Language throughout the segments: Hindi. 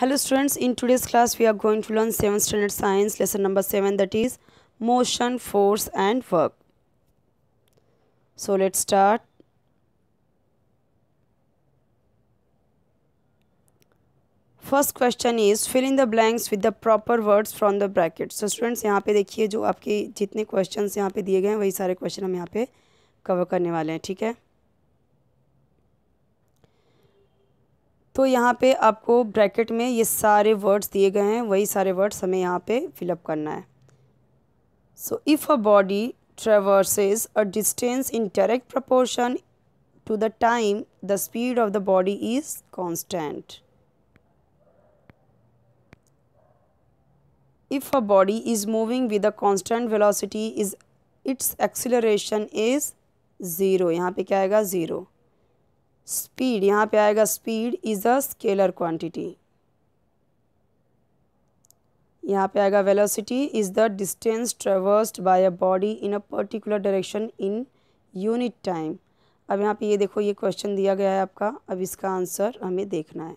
Hello students in today's class we are going to learn seven standard science lesson number seven that is motion force and work so let start first question is fill in the blanks with the proper words from the bracket so students यहाँ पे देखिए जो आपके जितने क्वेश्चन यहाँ पे दिए गए हैं वही सारे क्वेश्चन हम यहाँ पे कवर करने वाले हैं ठीक है तो यहाँ पे आपको ब्रैकेट में ये सारे वर्ड्स दिए गए हैं वही सारे वर्ड्स हमें यहाँ पे फिलअप करना है so if a body traverses a distance in direct proportion to the time the speed of the body is constant if a body is moving with a constant velocity is its acceleration is zero यहाँ पे क्या आएगा ज़ीरो स्पीड यहाँ पे आएगा speed is a scalar quantity यहाँ पे आएगा velocity is the distance traversed by a body in a particular direction in unit time अब यहाँ पे ये देखो ये क्वेश्चन दिया गया है आपका अब इसका आंसर हमें देखना है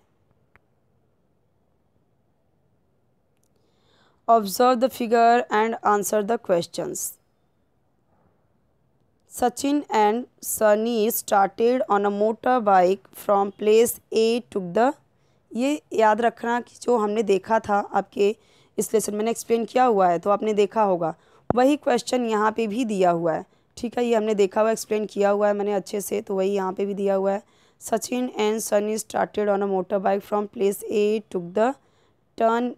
observe the figure and answer the questions Sachin and Sunny started on a motorbike from place A to the ये याद रखना कि जो हमने देखा था आपके इस लेसन मैंने एक्सप्लेन किया हुआ है तो आपने देखा होगा वही क्वेश्चन यहाँ पे भी दिया हुआ है ठीक है ये हमने देखा हुआ एक्सप्लेन किया हुआ है मैंने अच्छे से तो वही यहाँ पे भी दिया हुआ है Sachin and Sunny started on a motor bike from place A to the turn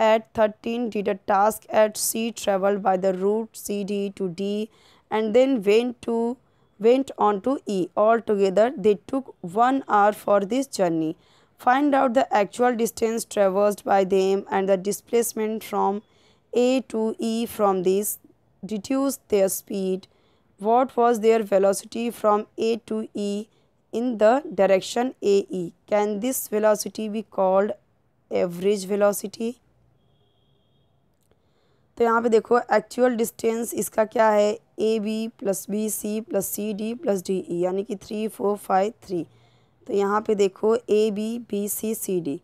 at thirteen D the task at C travel by the route C D to D and then went to went on to E. Altogether, they took one hour for this journey. Find out the actual distance traversed by them and the displacement from A to E from this. Deduce their speed. What was their velocity from A to E in the direction AE? Can this velocity be called average velocity? तो यहाँ पे देखो एक्चुअल डिस्टेंस इसका क्या है A B plus B C plus C D plus D E यानी कि थ्री फोर फाइव थ्री तो यहाँ पे देखो A B B C C D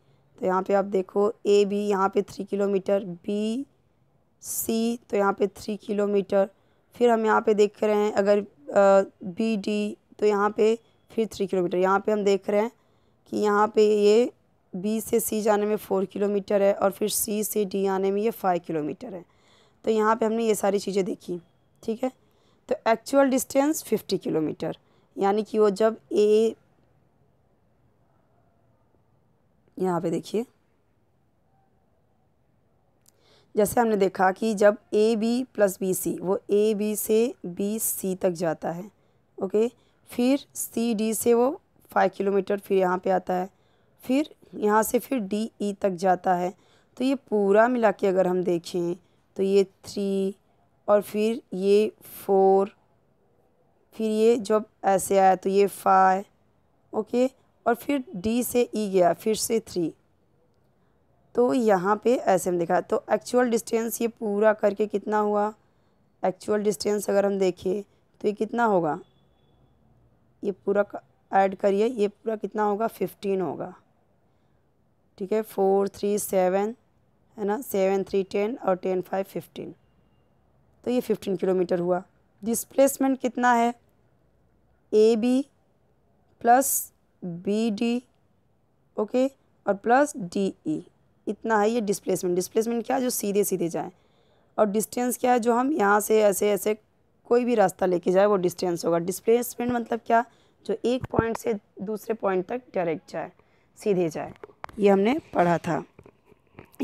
तो यहाँ पे आप देखो ए बी यहाँ पे थ्री किलोमीटर बी सी तो यहाँ पे थ्री किलोमीटर फिर हम यहाँ पे देख रहे हैं अगर बी डी तो यहाँ पे फिर थ्री किलोमीटर यहाँ पे हम देख रहे हैं कि यहाँ पे ये बी से सी जाने में फ़ोर किलोमीटर है और फिर सी से डी आने में ये फ़ाइव किलोमीटर है तो यहाँ पे हमने ये सारी चीज़ें देखी ठीक है तो एक्चुअल डिस्टेंस फिफ्टी किलोमीटर यानी कि वो जब ए यहाँ पे देखिए जैसे हमने देखा कि जब A B plus B C वो ए बी से बी सी तक जाता है ओके फिर सी डी से वो फाइव किलोमीटर फिर यहाँ पे आता है फिर यहाँ से फिर डी ई e तक जाता है तो ये पूरा मिला के अगर हम देखें तो ये थ्री और फिर ये फोर फिर ये जब ऐसे आया तो ये फाइव ओके और फिर डी से ई e गया फिर से थ्री तो यहाँ पे ऐसे हम देखा तो एक्चुअल डिस्टेंस ये पूरा करके कितना हुआ एक्चुअल डिस्टेंस अगर हम देखें तो ये कितना होगा ये पूरा ऐड करिए ये पूरा कितना होगा फिफ्टीन होगा ठीक है फोर थ्री सेवन है ना सेवन थ्री टेन और टेन फाइव फिफ्टीन तो ये फिफ्टीन किलोमीटर हुआ डिस्प्लेसमेंट कितना है A B plus B D okay और प्लस डी ई इतना है ये डिस्प्लेसमेंट डिस्प्लेसमेंट क्या है जो सीधे सीधे जाएँ और डिस्टेंस क्या है जो हम यहाँ से ऐसे ऐसे कोई भी रास्ता लेके जाए वो डिस्टेंस होगा डिस्प्लेसमेंट मतलब क्या जो एक पॉइंट से दूसरे पॉइंट तक डायरेक्ट जाए सीधे जाए ये हमने पढ़ा था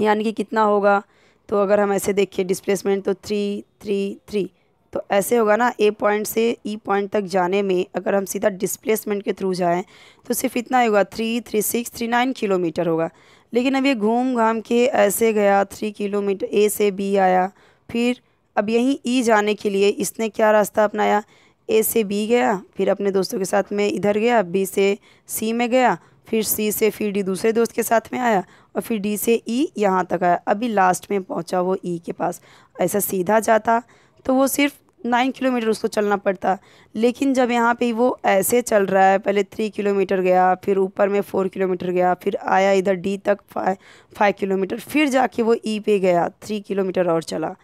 यानी कि कितना होगा तो अगर हम ऐसे देखिए डिस्प्लेसमेंट तो थ्री थ्री थ्री तो ऐसे होगा ना ए पॉइंट से ई e पॉइंट तक जाने में अगर हम सीधा डिस्प्लेसमेंट के थ्रू जाएं तो सिर्फ इतना ही होगा three three six three nine kilometre होगा लेकिन अब ये घूम घाम के ऐसे गया थ्री किलोमीटर ए से बी आया फिर अब यहीं ई e जाने के लिए इसने क्या रास्ता अपनाया ए से बी गया फिर अपने दोस्तों के साथ में इधर गया बी से सी में गया फिर सी से फिर डी दूसरे दोस्त के साथ में आया और फिर डी से ई यहाँ तक आया अभी लास्ट में पहुँचा वो ई के पास ऐसा सीधा जाता तो वो सिर्फ नाइन किलोमीटर उसको चलना पड़ता लेकिन जब यहाँ पे वो ऐसे चल रहा है पहले थ्री किलोमीटर गया फिर ऊपर में फोर किलोमीटर गया फिर आया इधर डी तक फाइव फाइव किलोमीटर फिर जाके वो ई e पे गया थ्री किलोमीटर और चला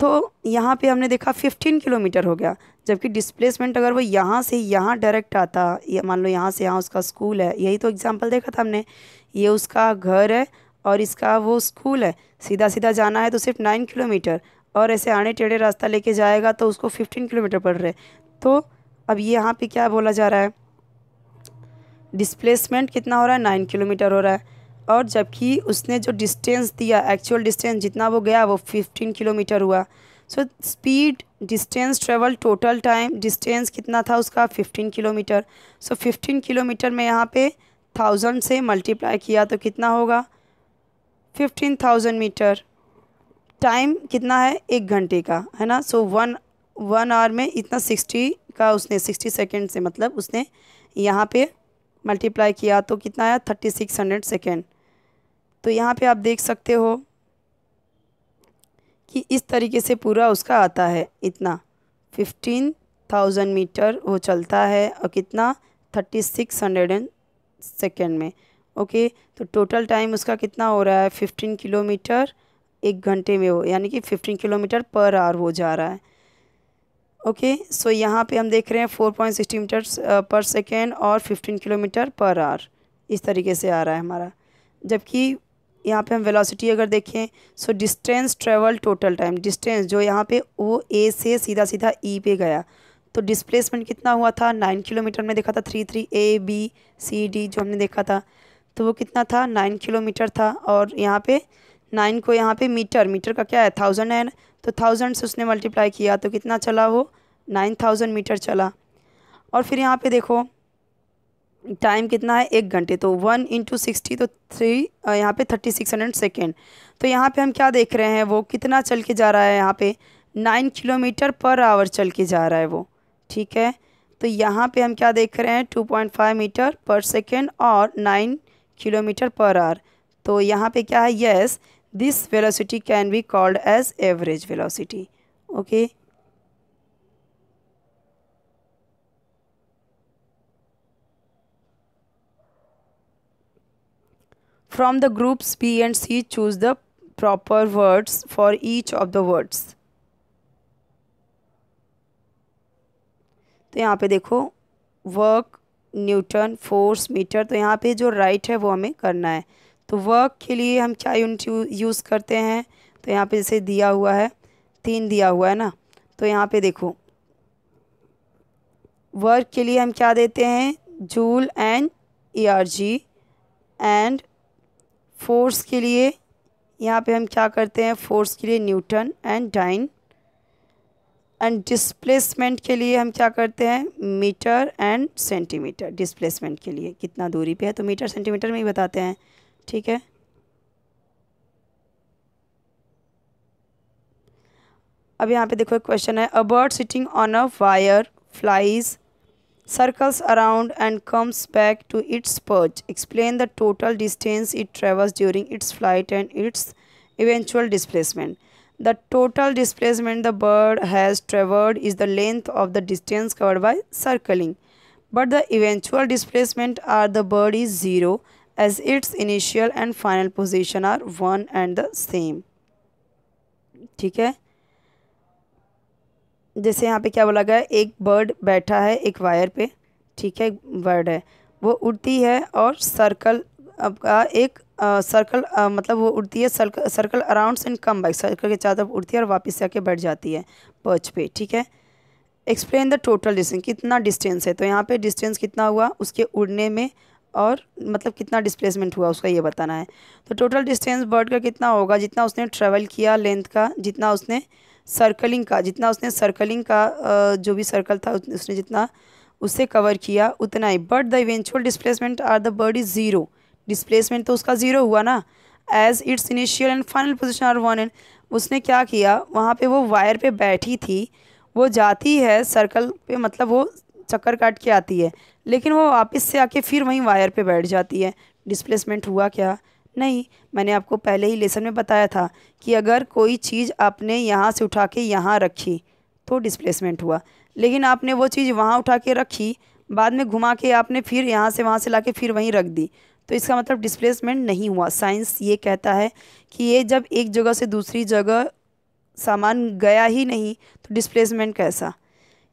तो यहाँ पे हमने देखा 15 किलोमीटर हो गया जबकि डिस्प्लेसमेंट अगर वो यहाँ से यहाँ डायरेक्ट आता या मान लो यहाँ से यहाँ उसका स्कूल है यही तो एग्ज़ाम्पल देखा था हमने ये उसका घर है और इसका वो स्कूल है सीधा सीधा जाना है तो सिर्फ नाइन किलोमीटर और ऐसे आने टेढ़े रास्ता लेके जाएगा तो उसको फिफ्टीन किलोमीटर पड़ रहे तो अब ये यहाँ पे क्या बोला जा रहा है डिस्प्लेसमेंट कितना हो रहा है नाइन किलोमीटर हो रहा है और जबकि उसने जो डिस्टेंस दिया एक्चुअल डिस्टेंस जितना वो गया वो फिफ्टीन किलोमीटर हुआ so speed distance travel total time distance कितना था उसका fifteen kilometre so fifteen kilometre में यहाँ पे थाउजेंड से मल्टीप्लाई किया तो कितना होगा फिफ्टीन थाउजेंड मीटर टाइम कितना है एक घंटे का है ना सो वन वन आवर में इतना सिक्सटी का उसने सिक्सटी सेकेंड से मतलब उसने यहाँ पर मल्टीप्लाई किया तो कितना आया थर्टी सिक्स हंड्रेड सेकेंड तो यहाँ पे आप देख सकते हो कि इस तरीके से पूरा उसका आता है इतना फिफ्टीन थाउजेंड मीटर वो चलता है और कितना thirty six hundred and second में ओके तो टोटल टाइम उसका कितना हो रहा है फिफ्टीन किलोमीटर एक घंटे में हो यानी कि फिफ्टीन किलोमीटर पर आवर हो जा रहा है ओके सो यहाँ पे हम देख रहे हैं four point sixty metre per second और फिफ्टीन किलोमीटर पर आवर इस तरीके से आ रहा है हमारा जबकि यहाँ पे हम वेलोसिटी अगर देखें so distance travel total time distance जो यहाँ पे वो ए से सीधा सीधा ई e पे गया तो डिस्प्लेसमेंट कितना हुआ था नाइन किलोमीटर में देखा था three three A B C D जो हमने देखा था तो वो कितना था नाइन किलोमीटर था और यहाँ पे नाइन को यहाँ पे मीटर मीटर का क्या है थाउजेंड है तो थाउजेंड से उसने मल्टीप्लाई किया तो कितना चला वो नाइन थाउजेंड मीटर चला और फिर यहाँ पे देखो टाइम कितना है एक घंटे तो वन इंटू सिक्सटी तो थ्री यहाँ पे थर्टी सिक्स हंड्रेड सेकेंड तो यहाँ पे हम क्या देख रहे हैं वो कितना चल के जा रहा है यहाँ पे नाइन किलोमीटर पर आवर चल के जा रहा है वो ठीक है तो यहाँ पे हम क्या देख रहे हैं two point five metre per second और नाइन किलोमीटर पर आवर तो यहाँ पे क्या है yes this velocity can be called as average velocity okay From the groups B and C, choose the proper words for each of the words. तो यहाँ पे देखो वर्क न्यूटन फोर्स मीटर तो यहाँ पे जो राइट right है वो हमें करना है तो वर्क के लिए हम क्या यूनिट यूज़ करते हैं तो यहाँ पे जैसे दिया हुआ है तीन दिया हुआ है ना तो यहाँ पे देखो वर्क के लिए हम क्या देते हैं joule and E and force के लिए यहाँ पे हम क्या करते हैं फोर्स के लिए newton and dyne and displacement के लिए हम क्या करते हैं मीटर एंड सेंटीमीटर डिस्प्लेसमेंट के लिए कितना दूरी पे है तो मीटर सेंटीमीटर में ही बताते हैं ठीक है अब यहाँ पे देखो एक क्वेश्चन है a sitting on a wire flies circles around and comes back to its perch. Explain the total distance it travels during its flight and its eventual displacement. The total displacement the bird has traversed is the length of the distance covered by circling. But the eventual displacement of the bird is 0 as its initial and final position are one and the same. ठीक है जैसे यहाँ पे क्या बोला गया एक बर्ड बैठा है एक वायर पे ठीक है बर्ड है वो उड़ती है और सर्कल का एक आ, सर्कल आ, मतलब वो उड़ती है circle circle around and come back circle के चारों तरफ उड़ती है और वापस आके बैठ जाती है पर्च पे ठीक है एक्सप्लेन द टोटल डिस्टेंस कितना डिस्टेंस है तो यहाँ पे डिस्टेंस कितना हुआ उसके उड़ने में और मतलब कितना डिस्प्लेसमेंट हुआ उसका ये बताना है तो टोटल डिस्टेंस बर्ड का कितना होगा जितना उसने ट्रेवल किया लेंथ का जितना उसने सर्कलिंग का जितना उसने सर्कलिंग का जो भी सर्कल था उसने जितना उससे कवर किया उतना ही but the eventual displacement are the bird is zero displacement तो उसका ज़ीरो हुआ ना as its initial and final position are one and उसने क्या किया वहाँ पे वो वायर पे बैठी थी वो जाती है सर्कल पे मतलब वो चक्कर काट के आती है लेकिन वो वापस से आके फिर वहीं वायर पे बैठ जाती है डिस्प्लेसमेंट हुआ क्या नहीं मैंने आपको पहले ही लेसन में बताया था कि अगर कोई चीज़ आपने यहाँ से उठा के यहाँ रखी तो डिस्प्लेसमेंट हुआ लेकिन आपने वो चीज़ वहाँ उठा के रखी बाद में घुमा के आपने फिर यहाँ से वहाँ से ला के फिर वहीं रख दी तो इसका मतलब डिस्प्लेसमेंट नहीं हुआ साइंस ये कहता है कि ये जब एक जगह से दूसरी जगह सामान गया ही नहीं तो डिस्प्लेसमेंट कैसा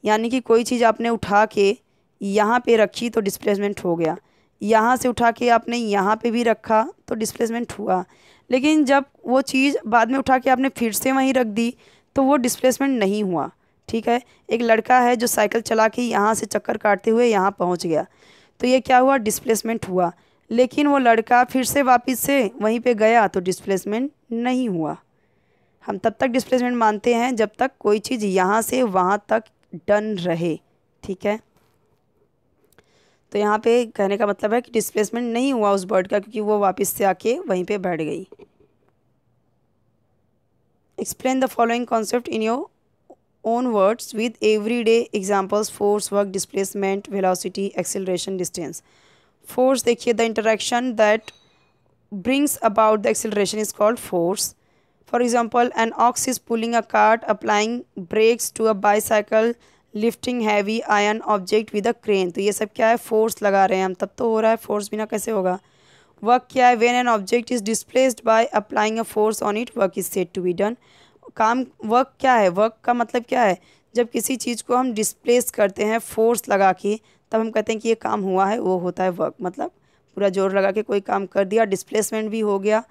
यानी कि कोई चीज़ आपने उठा के यहाँ पे रखी तो डिस्प्लेसमेंट हो गया यहाँ से उठा के आपने यहाँ पे भी रखा तो डिस्प्लेसमेंट हुआ लेकिन जब वो चीज़ बाद में उठा के आपने फिर से वहीं रख दी तो वो डिस्प्लेसमेंट नहीं हुआ ठीक है एक लड़का है जो साइकिल चला के यहाँ से चक्कर काटते हुए यहाँ पहुँच गया तो ये क्या हुआ डिस्प्लेसमेंट हुआ लेकिन वो लड़का फिर से वापस से वहीं पे गया तो डिस्प्लेसमेंट नहीं हुआ हम तब तक डिस्प्लेसमेंट मानते हैं जब तक कोई चीज़ यहाँ से वहाँ तक डन रहे ठीक है तो यहाँ पे कहने का मतलब है कि डिस्प्लेसमेंट नहीं हुआ उस बर्ड का क्योंकि वो वापस से आके वहीं पे बैठ गई explain the following concept in your own words with every day examples force work displacement velocity acceleration distance force देखिए the interaction that brings about the acceleration is called force. For example, an ox is pulling a cart, applying brakes to a bicycle, lifting heavy iron object with a crane तो ये सब क्या है फोर्स लगा रहे हैं हम तब तो हो रहा है फोर्स बिना कैसे होगा वर्क क्या है when an object is displaced by applying a force on it work is set to be done काम वर्क क्या है वर्क का मतलब क्या है जब किसी चीज़ को हम डिस्प्लेस करते हैं फोर्स लगा के तब हम कहते हैं कि ये काम हुआ है वो होता है वर्क मतलब पूरा जोर लगा के कोई काम कर दिया डिस्प्लेसमेंट भी हो गया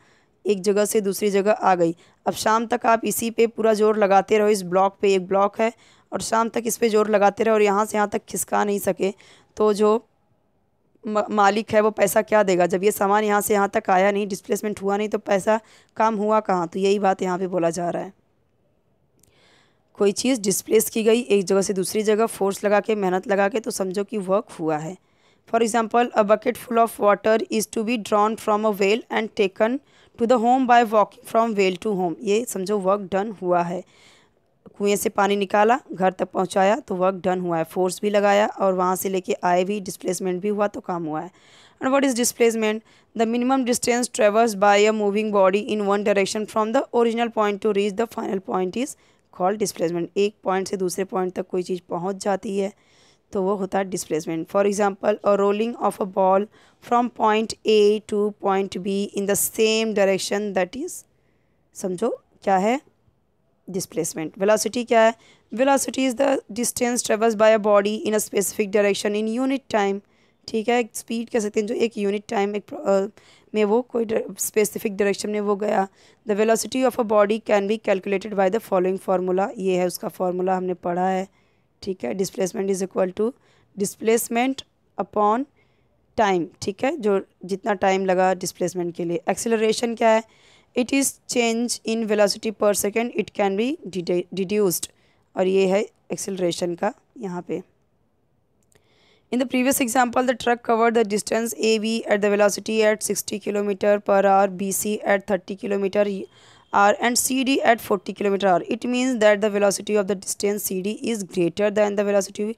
एक जगह से दूसरी जगह आ गई अब शाम तक आप इसी पे पूरा जोर लगाते रहो इस ब्लॉक पे एक ब्लॉक है और शाम तक इस पर जोर लगाते रहे और यहाँ से यहाँ तक खिसका नहीं सके तो जो मालिक है वो पैसा क्या देगा जब ये सामान यहाँ से यहाँ तक आया नहीं डिस्प्लेसमेंट हुआ नहीं तो पैसा काम हुआ कहाँ तो यही बात यहाँ पे बोला जा रहा है कोई चीज़ डिस्प्लेस की गई एक जगह से दूसरी जगह फोर्स लगा के मेहनत लगा के तो समझो कि वर्क हुआ है for example a bucket full of water is to be drawn from a well and taken to the home by walking from well to home ये समझो वर्क डन हुआ है कुएं से पानी निकाला घर तक पहुंचाया तो वर्क डन हुआ है फोर्स भी लगाया और वहाँ से लेके आए भी डिस्प्लेसमेंट भी हुआ तो काम हुआ है and what is displacement the minimum distance traverse by a moving body in one direction from the original point to reach the final point is called displacement एक पॉइंट से दूसरे पॉइंट तक कोई चीज़ पहुँच जाती है तो वो होता है डिस्प्लेसमेंट फॉर एग्जाम्पल और rolling of a ball from point A to point B in the same direction that is समझो क्या है डिस्प्लेसमेंट वेलोसिटी क्या है velocity is the distance travels by a body in a specific direction in unit time ठीक है एक स्पीड कह सकते हैं जो एक यूनिट टाइम एक आ, में वो कोई स्पेसिफिक डायरेक्शन में वो गया the velocity of a body can be calculated by the following formula ये है उसका फार्मूला हमने पढ़ा है ठीक है displacement is equal to displacement upon time ठीक है जो जितना टाइम लगा डिस्प्लेसमेंट के लिए एक्सेलरेशन क्या है it is change in velocity per second it can be deduced और ये है एक्सेलरेशन का यहाँ पे in the previous example the truck cover the distance A B at the velocity at sixty kilometre per hour B C at thirty kilometre hour and C D at forty kilometre hour it means that the velocity of the distance C D is greater than the velocity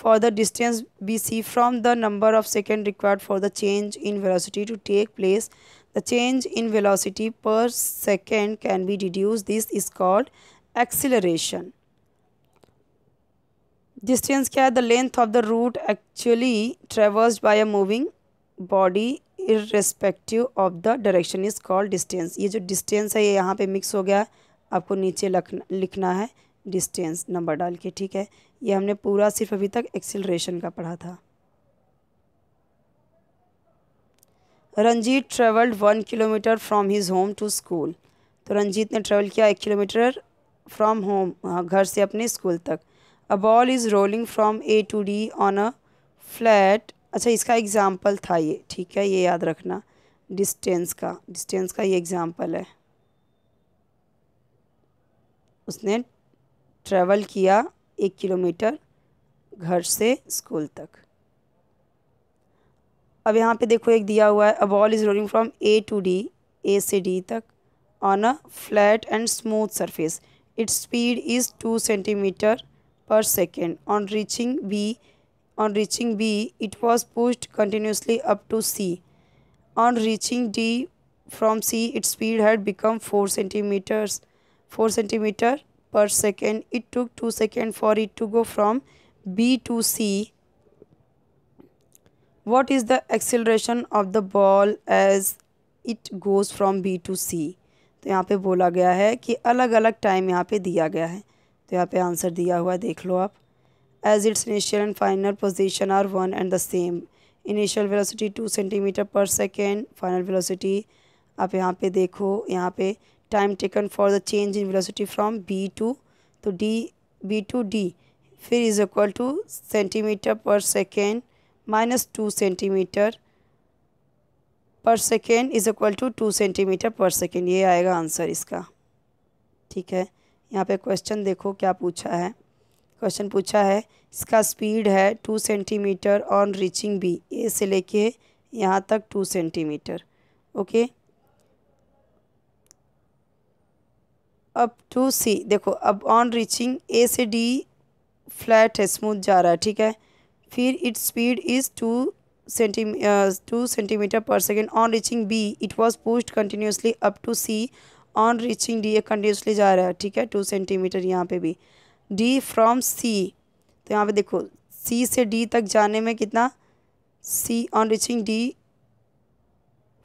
for the distance BC from the number of second required for the change in velocity to take place. The change in velocity per second can be deduced. This is called acceleration distance क्या है the length of the route actually traversed by a moving body respective of the direction is called distance ये जो डिस्टेंस है ये यहाँ पे मिक्स हो गया है आपको नीचे लखना लिखना है डिस्टेंस नंबर डाल के ठीक है ये हमने पूरा सिर्फ अभी तक एक्सिलरेशन का पढ़ा था Ranjit travelled one kilometre from his home to school तो रंजीत ने ट्रेवल किया एक किलोमीटर फ्रॉम होम घर से अपने स्कूल तक a ball is rolling from A to D on a flat अच्छा इसका एग्ज़ाम्पल था ये ठीक है ये याद रखना डिस्टेंस का डिस्टेंस का ये एग्ज़ाम्पल है उसने ट्रेवल किया एक किलोमीटर घर से स्कूल तक अब यहाँ पे देखो एक दिया हुआ है a ball is rolling from A to D A से डी तक on a flat and smooth surface its speed is two centimetre per second on reaching B on reaching B it was pushed continuously up to C on reaching D from C its speed had become four centimetres four centimetre per second it took two second for it to go from B to C what is the acceleration of the ball as it goes from B to C तो यहाँ पे बोला गया है कि अलग अलग टाइम यहाँ पे दिया गया है तो यहाँ पे आंसर दिया हुआ है देख लो आप as its initial and final position are one and the same initial velocity two centimetre per second final velocity आप यहाँ पे देखो यहाँ पे time taken for the change in velocity from B to तो डी बी टू डी फिर is equal to centimetre per second minus 2 centimetre per second is equal to two centimetre per second ये आएगा आंसर इसका ठीक है यहाँ पे क्वेश्चन देखो क्या पूछा है क्वेश्चन पूछा है इसका स्पीड है two centimetre on reaching B A से लेके यहाँ तक टू सेंटीमीटर ओके अब टू सी देखो अब ऑन रीचिंग ए से डी फ्लैट है स्मूथ जा रहा है ठीक है फिर its speed is two centi two centimetre per second on reaching B it was pushed continuously up to C on reaching D continuously जा रहा है ठीक है टू सेंटीमीटर यहाँ पे भी डी फ्रॉम सी तो यहाँ पे देखो सी से डी तक जाने में कितना C on reaching D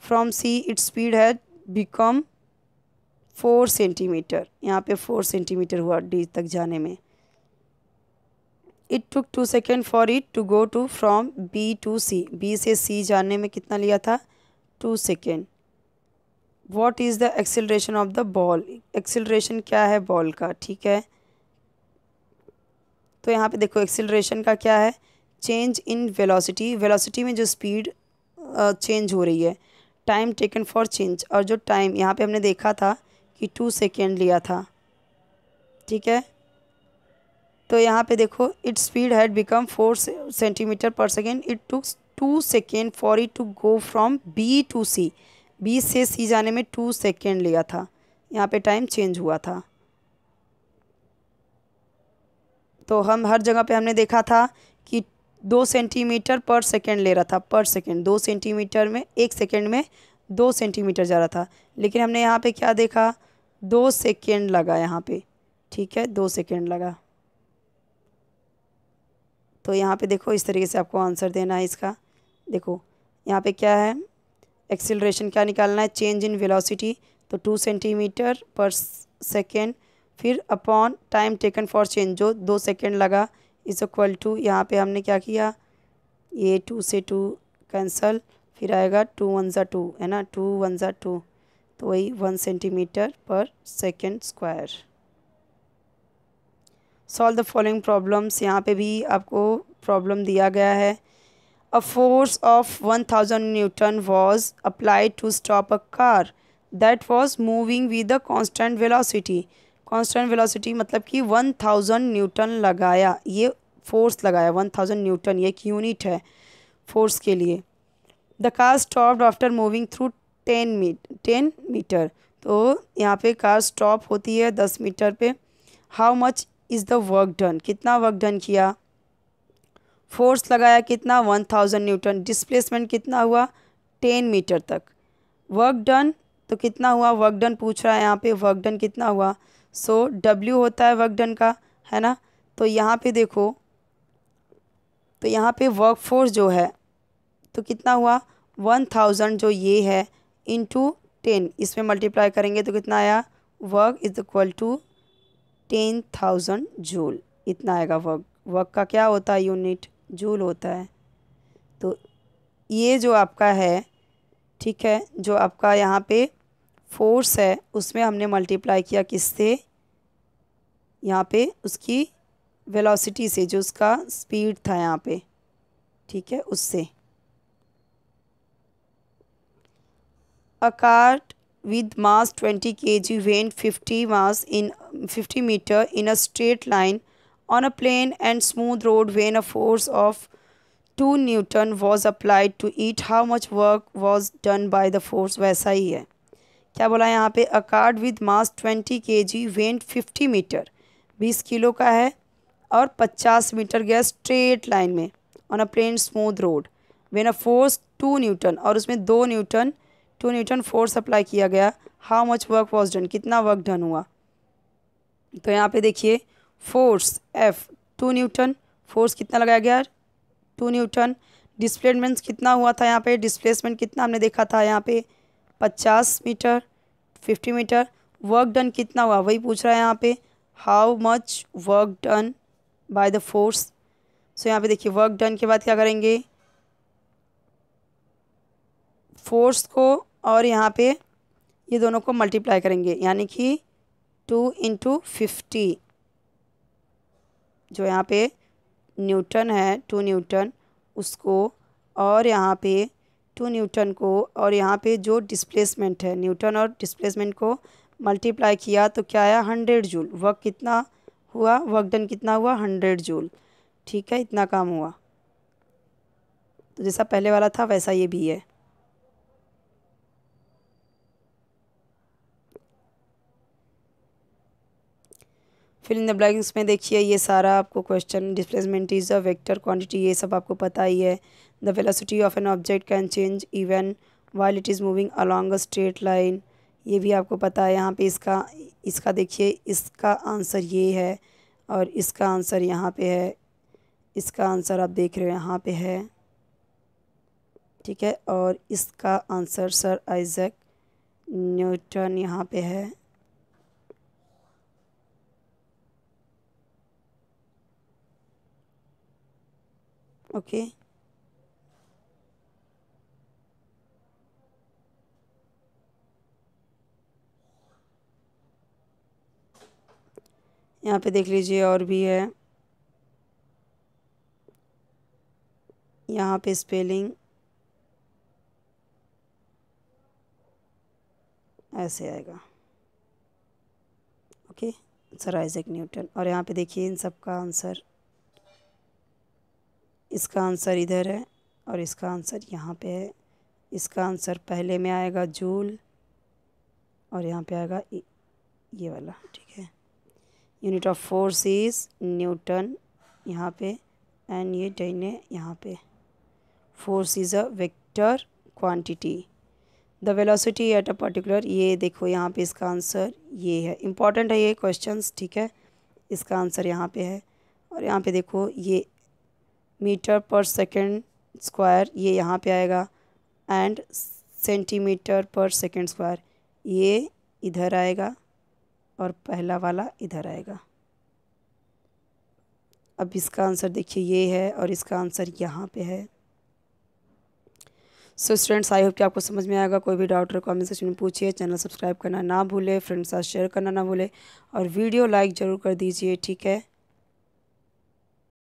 from C its speed है बिकम फोर सेंटीमीटर यहाँ पे फोर सेंटीमीटर हुआ डी तक जाने में it took two second for it to go to from B to C B से सी जाने में कितना लिया था two second what is the acceleration of the ball acceleration क्या है बॉल का ठीक है तो यहाँ पे देखो एक्सिलरेशन का क्या है चेंज इन वेलोसिटी वेलोसिटी में जो स्पीड चेंज uh, हो रही है टाइम टेकन फॉर चेंज और जो टाइम यहाँ पे हमने देखा था कि टू सेकेंड लिया था ठीक है तो यहाँ पे देखो its speed had become four centimetre per second it took two second for it to go from B to C B से सी जाने में टू सेकेंड लिया था यहाँ पे टाइम चेंज हुआ था तो हम हर जगह पे हमने देखा था कि दो सेंटीमीटर पर सेकेंड ले रहा था पर सेकेंड दो सेंटीमीटर में एक सेकेंड में दो सेंटीमीटर जा रहा था लेकिन हमने यहाँ पे क्या देखा दो सेकेंड लगा यहाँ पे ठीक है दो सेकेंड लगा तो यहाँ पे देखो इस तरीके से आपको आंसर देना है इसका देखो यहाँ पे क्या है एक्सिलरेशन क्या निकालना है चेंज इन वेलोसिटी तो टू सेंटीमीटर पर सेकेंड फिर upon time taken for change जो दो सेकेंड लगा इज इक्वल टू यहाँ पे हमने क्या किया ये टू से टू कैंसल फिर आएगा टू वन ज़ा टू है ना टू वन ज़ा टू तो वही one centimetre per second square solve the following problems यहाँ पे भी आपको प्रॉब्लम दिया गया है a force of one thousand newton was applied to stop a car that was moving with a constant velocity constant velocity मतलब कि वन थाउजेंड न्यूटन लगाया ये फोर्स लगाया वन थाउजेंड न्यूटन ये एक यूनिट है फोर्स के लिए the car stop after moving through ten meet ten meter तो यहाँ पे कार स्टॉप होती है दस मीटर पे how much is the work done कितना वर्क डन किया फोर्स लगाया कितना वन थाउजेंड न्यूटन डिस्प्लेसमेंट कितना हुआ टेन मीटर तक वर्क डन तो कितना हुआ वर्क डन पूछ रहा है यहाँ पे वर्क डन कितना हुआ सो so, डब्ल्यू होता है वर्क डन का है ना तो यहाँ पे देखो तो यहाँ पे वर्क फोर्स जो है तो कितना हुआ वन थाउजेंड जो ये है इंटू टेन इसमें मल्टीप्लाई करेंगे तो कितना आया work is equal to ten thousand joule इतना आएगा वर्क वर्क का क्या होता है यूनिट जूल होता है तो ये जो आपका है ठीक है जो आपका यहाँ पे फोर्स है उसमें हमने मल्टीप्लाई किया किससे यहाँ पे उसकी वेलोसिटी से जो उसका स्पीड था यहाँ पे ठीक है उससे अकार्ट with mass 20 kg went 50 mass in 50 meter in a straight line on a plain and smooth road when a force of 2 newton was applied to it how much work was done by the force वैसा ही है क्या बोला यहाँ पे a card with mass 20 kg went 50 meter 20 kilo का है और 50 मीटर गया स्ट्रेट लाइन में on a plane smooth road when a force two newton और उसमें दो newton two newton force apply किया गया how much work was done कितना वर्क डन हुआ तो यहाँ पे देखिए force F two newton force कितना लगाया गया टू न्यूटन डिस्प्लेसमेंट कितना हुआ था यहाँ पे डिस्प्लेसमेंट कितना हमने देखा था यहाँ पे पचास meter fifty meter work done कितना हुआ वही पूछ रहा है यहाँ पे how much work done by the force so यहाँ पे देखिए वर्क डन के बाद क्या करेंगे फोर्स को और यहाँ पे ये दोनों को मल्टीप्लाई करेंगे यानी कि टू इंटू फिफ्टी जो यहाँ पे न्यूटन है टू न्यूटन उसको और यहाँ पे टू न्यूटन को और यहाँ पे जो डिस्प्लेसमेंट है न्यूटन और डिस्प्लेसमेंट को मल्टीप्लाई किया तो क्या आया हंड्रेड जूल वर्क कितना हुआ वर्क डन कितना हुआ हंड्रेड जूल ठीक है इतना काम हुआ तो जैसा पहले वाला था वैसा ये भी है फिर इन द ब्लैंक्स में देखिए ये सारा आपको question displacement is a vector quantity ये सब आपको पता ही है the velocity of an object can change even while it is moving along a straight line ये भी आपको पता है यहाँ पे इसका इसका देखिए इसका आंसर ये है और इसका आंसर यहाँ पे है इसका आंसर आप देख रहे हो यहाँ पे है ठीक है और इसका आंसर सर आइजक न्यूटन यहाँ पे है ओके यहाँ पे देख लीजिए और भी है यहाँ पे स्पेलिंग ऐसे आएगा ओके सर आइजक न्यूटन और यहाँ पे देखिए इन सब का आंसर इसका आंसर इधर है और इसका आंसर यहाँ पे है इसका आंसर पहले में आएगा जूल और यहाँ पे आएगा ये वाला ठीक है unit of force is newton यहाँ पे एंड ये डेन है यहाँ पे force is a vector quantity the velocity at a particular ये देखो यहाँ पे इसका आंसर ये है इम्पॉर्टेंट है ये क्वेश्चंस ठीक है इसका आंसर यहाँ पे है और यहाँ पे देखो ये मीटर पर सेकेंड स्क्वायर ये यहाँ पे आएगा and centimeter per second square ये इधर आएगा और पहला वाला इधर आएगा अब इसका आंसर देखिए ये है और इसका आंसर यहाँ पे है सो स्टूडेंट्स आई होप कि आपको समझ में आएगा कोई भी डाउट हो कमेंट सेक्शन में पूछिए चैनल सब्सक्राइब करना ना भूले फ्रेंड्स साथ शेयर करना ना भूले और वीडियो लाइक ज़रूर कर दीजिए ठीक है